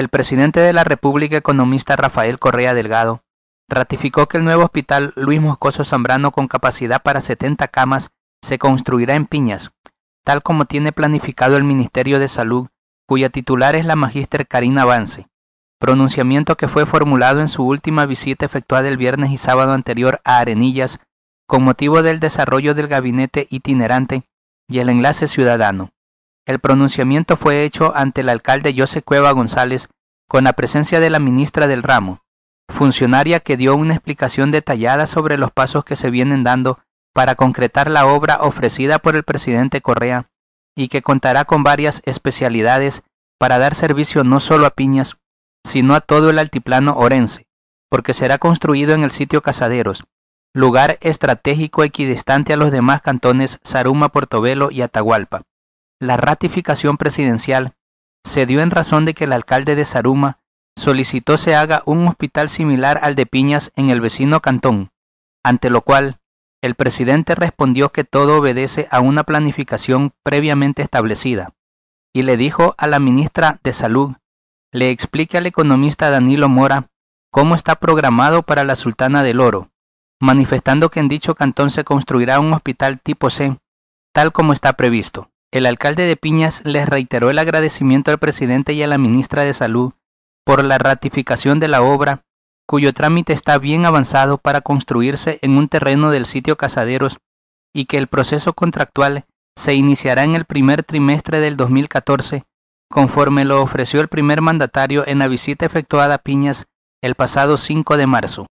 el presidente de la República economista Rafael Correa Delgado ratificó que el nuevo hospital Luis Moscoso Zambrano con capacidad para 70 camas se construirá en Piñas, tal como tiene planificado el Ministerio de Salud, cuya titular es la magíster Karina Vance, pronunciamiento que fue formulado en su última visita efectuada el viernes y sábado anterior a Arenillas con motivo del desarrollo del gabinete itinerante y el enlace ciudadano. El pronunciamiento fue hecho ante el alcalde José Cueva González con la presencia de la ministra del ramo, funcionaria que dio una explicación detallada sobre los pasos que se vienen dando para concretar la obra ofrecida por el presidente Correa y que contará con varias especialidades para dar servicio no solo a Piñas, sino a todo el altiplano orense, porque será construido en el sitio Casaderos, lugar estratégico equidistante a los demás cantones Saruma, Portobelo y Atahualpa. La ratificación presidencial se dio en razón de que el alcalde de Zaruma solicitó se haga un hospital similar al de Piñas en el vecino cantón, ante lo cual el presidente respondió que todo obedece a una planificación previamente establecida, y le dijo a la ministra de Salud, le explique al economista Danilo Mora cómo está programado para la Sultana del Oro, manifestando que en dicho cantón se construirá un hospital tipo C, tal como está previsto. El alcalde de Piñas les reiteró el agradecimiento al presidente y a la ministra de Salud por la ratificación de la obra, cuyo trámite está bien avanzado para construirse en un terreno del sitio Casaderos y que el proceso contractual se iniciará en el primer trimestre del 2014, conforme lo ofreció el primer mandatario en la visita efectuada a Piñas el pasado 5 de marzo.